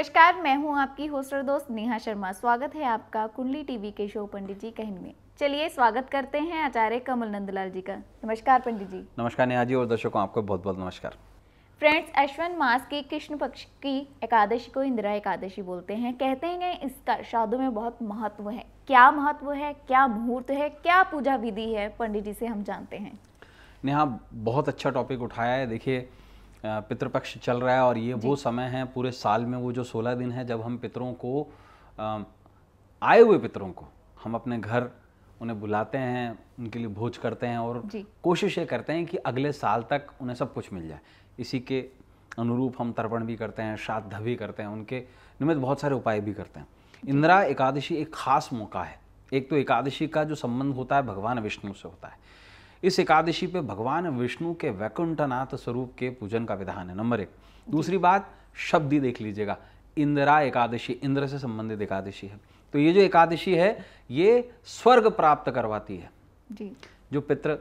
नमस्कार मैं हूं आपकी होस्टर दोस्त नेहा शर्मा स्वागत है आपका कुंडली टीवी के शो पंडित जी कहन में चलिए स्वागत करते हैं आचार्य कमल नंदलाल जी का नमस्कार पंडित जी नमस्कार नेहा जी और दर्शकों आपको बहुत बहुत नमस्कार फ्रेंड्स अश्वन मास के कृष्ण पक्ष की एकादशी को इंदिरा एकादशी बोलते हैं कहते हैं इसका श्राद्धों में बहुत महत्व है क्या महत्व है क्या मुहूर्त है क्या पूजा विधि है पंडित जी से हम जानते हैं नेहा बहुत अच्छा टॉपिक उठाया है देखिए पितृपक्ष चल रहा है और ये वो समय है पूरे साल में वो जो सोलह दिन है जब हम पितरों को आए हुए पितरों को हम अपने घर उन्हें बुलाते हैं उनके लिए भोज करते हैं और कोशिश ये करते हैं कि अगले साल तक उन्हें सब कुछ मिल जाए इसी के अनुरूप हम तर्पण भी करते हैं श्राद्ध भी करते हैं उनके निमित्त बहुत सारे उपाय भी करते हैं इंदिरा एकादशी एक खास मौका है एक तो एकादशी का जो संबंध होता है भगवान विष्णु से होता है इस एकादशी पे भगवान विष्णु के वैकुंठनाथ स्वरूप के पूजन का विधान है नंबर एक दूसरी बात शब्द ही देख लीजिएगा इंदिरा एकादशी इंद्र से संबंधित एकादशी है तो ये जो एकादशी है ये स्वर्ग प्राप्त करवाती है जी जो पितृ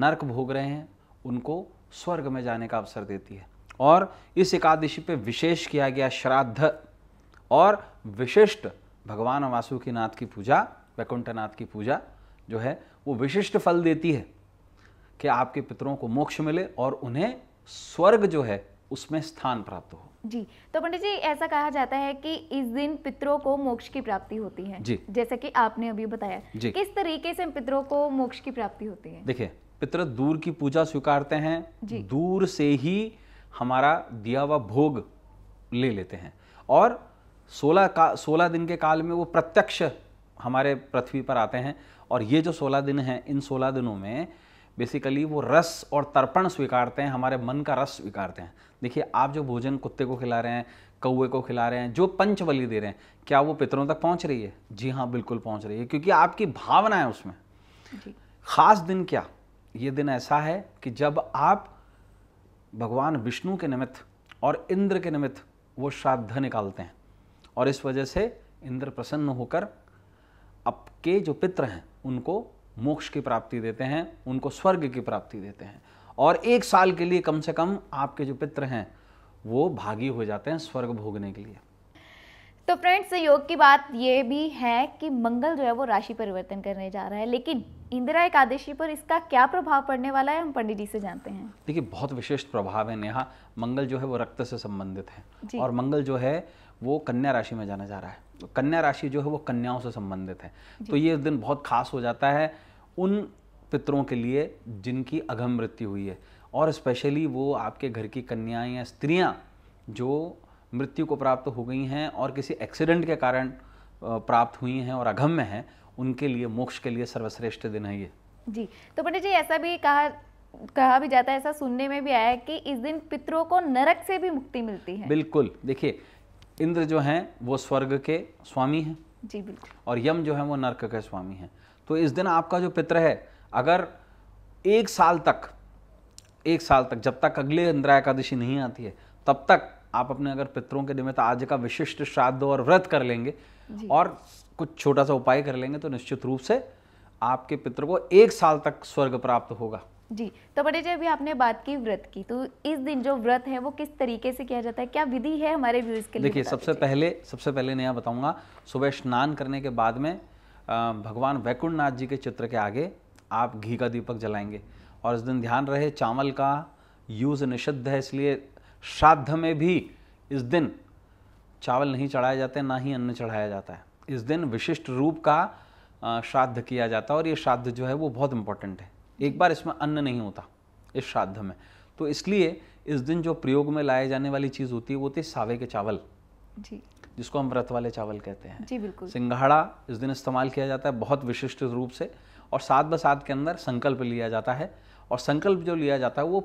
नर्क भोग रहे हैं उनको स्वर्ग में जाने का अवसर देती है और इस एकादशी पे विशेष किया गया श्राद्ध और विशिष्ट भगवान वासुकीनाथ की पूजा वैकुंठनाथ की पूजा जो है वो विशिष्ट फल देती है कि आपके पितरों को मोक्ष मिले और उन्हें स्वर्ग जो है उसमें स्थान प्राप्त हो जी तो पंडित जी ऐसा कहा जाता है कि इस दिन पितरों को मोक्ष की प्राप्ति होती है जी जैसे कि आपने अभी बताया जी किस तरीके से पितरों को मोक्ष की प्राप्ति होती है देखिए पितर दूर की पूजा स्वीकारते हैं दूर से ही हमारा दिया व भोग ले लेते हैं और सोलह का सोलह दिन के काल में वो प्रत्यक्ष हमारे पृथ्वी पर आते हैं और ये जो सोलह दिन हैं इन सोलह दिनों में बेसिकली वो रस और तर्पण स्वीकारते हैं हमारे मन का रस स्वीकारते हैं देखिए आप जो भोजन कुत्ते को खिला रहे हैं कौए को खिला रहे हैं जो पंचवली दे रहे हैं क्या वो पितरों तक पहुंच रही है जी हाँ बिल्कुल पहुंच रही है क्योंकि आपकी भावना है उसमें खास दिन क्या ये दिन ऐसा है कि जब आप भगवान विष्णु के निमित्त और इंद्र के निमित्त वो श्राद्ध निकालते हैं और इस वजह से इंद्र प्रसन्न होकर आपके जो पित्र हैं उनको मोक्ष की प्राप्ति देते हैं उनको स्वर्ग की प्राप्ति देते हैं और एक साल के लिए कम से कम आपके जो पित्र हैं वो भागी हो जाते हैं स्वर्ग भोगने के लिए तो फ्रेंड्स योग की बात ये भी है कि मंगल जो है वो राशि परिवर्तन करने जा रहा है लेकिन इंदिरा एकादशी पर इसका क्या प्रभाव पड़ने वाला है हम पंडित जी से जानते हैं देखिए बहुत विशिष्ट प्रभाव है नेहा मंगल जो है वो रक्त से संबंधित है और मंगल जो है वो कन्या राशि में जाना जा रहा है तो कन्या राशि जो है वो कन्याओं से संबंधित है तो ये दिन बहुत खास हो जाता है उन पितरों के लिए जिनकी अघम मृत्यु हुई है और स्पेशली वो आपके घर की कन्याएं या स्त्रियां जो मृत्यु को प्राप्त हो गई हैं और किसी एक्सीडेंट के कारण प्राप्त हुई हैं और अघम में हैं उनके लिए मोक्ष के लिए सर्वश्रेष्ठ दिन है ये जी तो पंडित जी ऐसा भी कहा कहा भी जाता है ऐसा सुनने में भी आया है कि इस दिन पितरों को नरक से भी मुक्ति मिलती है बिल्कुल देखिए इंद्र जो हैं वो स्वर्ग के स्वामी हैं जी बिल्कुल और यम जो है वो नर्क के स्वामी हैं तो इस दिन आपका जो पित्र है अगर एक साल तक एक साल तक जब तक अगले इंद्रा एकादशी नहीं आती है तब तक आप अपने अगर पितरों के निमित्त आज का विशिष्ट श्राद्ध और व्रत कर लेंगे और कुछ छोटा सा उपाय कर लेंगे तो निश्चित रूप से आपके पितर को एक साल तक स्वर्ग प्राप्त होगा जी तो बड़े जी अभी आपने बात की व्रत की तो इस दिन जो व्रत है वो किस तरीके से किया जाता है क्या विधि है हमारे व्यूज के लिए देखिए सबसे पहले सबसे पहले नया बताऊंगा सुबह स्नान करने के बाद में भगवान वैकुंठनाथ जी के चित्र के आगे आप घी का दीपक जलाएंगे और इस दिन ध्यान रहे चावल का यूज़ निषिद्ध है इसलिए श्राद्ध में भी इस दिन चावल नहीं चढ़ाए जाते ना ही अन्न चढ़ाया जाता है इस दिन विशिष्ट रूप का श्राद्ध किया जाता है और ये श्राद्ध जो है वो बहुत इंपॉर्टेंट है एक बार इसमें अन्न नहीं होता इस श्राद्ध में तो इसलिए इस दिन जो प्रयोग में लाए जाने वाली चीज़ होती है वो होती है सावे के चावल जी जिसको हम व्रत वाले चावल कहते हैं जी बिल्कुल सिंघाड़ा इस दिन इस्तेमाल किया जाता है बहुत विशिष्ट रूप से और सात ब सात के अंदर संकल्प लिया जाता है और संकल्प जो लिया जाता है वो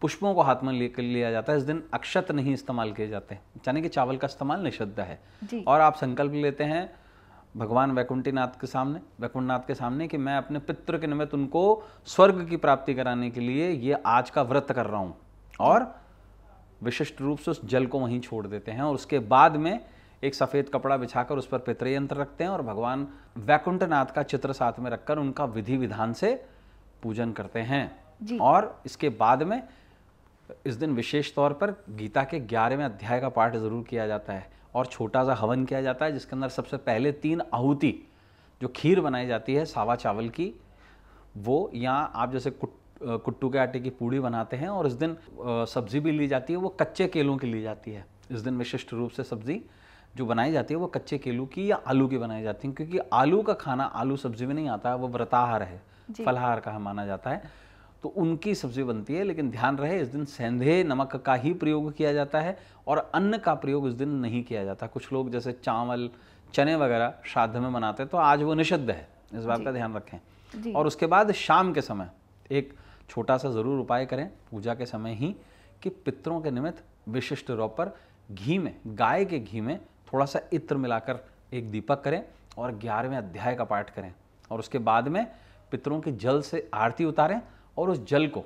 पुष्पों को हाथ में लेकर लिया जाता है इस दिन अक्षत नहीं इस्तेमाल किए जाते यानी कि चावल का इस्तेमाल निषिद्ध है और आप संकल्प लेते हैं भगवान वैकुंठीनाथ के सामने वैकुंठनाथ के सामने कि मैं अपने पितृ के निमित्त उनको स्वर्ग की प्राप्ति कराने के लिए ये आज का व्रत कर रहा हूँ और विशिष्ट रूप से उस जल को वहीं छोड़ देते हैं और उसके बाद में एक सफ़ेद कपड़ा बिछाकर उस पर पितृयंत्र रखते हैं और भगवान वैकुंठनाथ का चित्र साथ में रखकर उनका विधि विधान से पूजन करते हैं और इसके बाद में इस दिन विशेष तौर पर गीता के ग्यारहवें अध्याय का पाठ जरूर किया जाता है और छोटा सा हवन किया जाता है जिसके अंदर सबसे पहले तीन आहुति जो खीर बनाई जाती है सावा चावल की वो या आप जैसे कुट कुट्टू के आटे की पूड़ी बनाते हैं और इस दिन सब्ज़ी भी ली जाती है वो कच्चे केलों की ली जाती है इस दिन विशिष्ट रूप से सब्ज़ी जो बनाई जाती है वो कच्चे केलू की या आलू की बनाई जाती है क्योंकि आलू का खाना आलू सब्जी में नहीं आता है वो व्रताहार है फलाहार का माना जाता है तो उनकी सब्जी बनती है लेकिन ध्यान रहे इस दिन सेंधे नमक का ही प्रयोग किया जाता है और अन्न का प्रयोग इस दिन नहीं किया जाता कुछ लोग जैसे चावल चने वगैरह श्राद्ध में मनाते हैं तो आज वो निषिद्ध है इस बात का ध्यान रखें और उसके बाद शाम के समय एक छोटा सा ज़रूर उपाय करें पूजा के समय ही कि पितरों के निमित्त विशिष्ट पर घी में गाय के घी में थोड़ा सा इत्र मिलाकर एक दीपक करें और ग्यारहवें अध्याय का पाठ करें और उसके बाद में पितरों के जल से आरती उतारें और उस जल को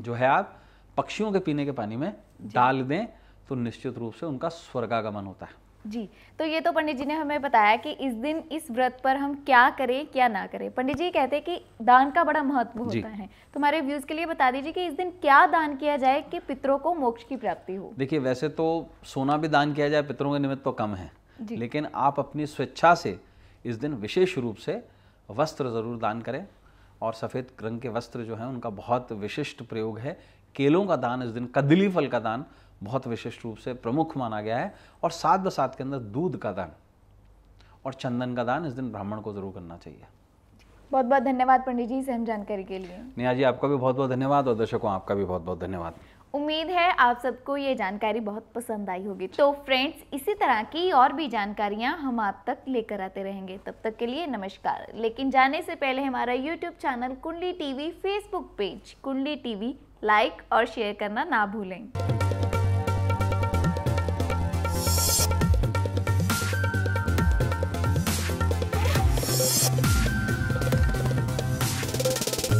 जो है आप पक्षियों के पीने के पानी में डाल दें तो निश्चित रूप से उनका स्वर्गागमन होता है जी तो ये तो पंडित जी ने हमें बताया कि इस दिन इस व्रत पर हम क्या करें क्या ना करें पंडित जी कहते हैं कि दान का बड़ा महत्व होता है तुम्हारे व्यूज के लिए बता दीजिए कि इस दिन क्या दान किया जाए कि पितरों को मोक्ष की प्राप्ति हो देखिए वैसे तो सोना भी दान किया जाए पितरों के निमित्त तो कम है लेकिन आप अपनी स्वेच्छा से इस दिन विशेष रूप से वस्त्र जरूर दान करें और सफ़ेद रंग के वस्त्र जो हैं उनका बहुत विशिष्ट प्रयोग है केलों का दान इस दिन कदली फल का दान बहुत विशिष्ट रूप से प्रमुख माना गया है और साथ ब साथ के अंदर दूध का दान और चंदन का दान इस दिन ब्राह्मण को जरूर करना चाहिए बहुत बहुत धन्यवाद पंडित जी से हम जानकारी के लिए नेहा जी आपका भी बहुत बहुत धन्यवाद और दर्शकों आपका भी बहुत बहुत धन्यवाद उम्मीद है आप सबको ये जानकारी बहुत पसंद आई होगी तो फ्रेंड्स इसी तरह की और भी जानकारियाँ हम आप तक लेकर आते रहेंगे तब तक के लिए नमस्कार लेकिन जाने से पहले हमारा YouTube channel Kundli TV Facebook page Kundli TV like और शेयर करना ना भूलें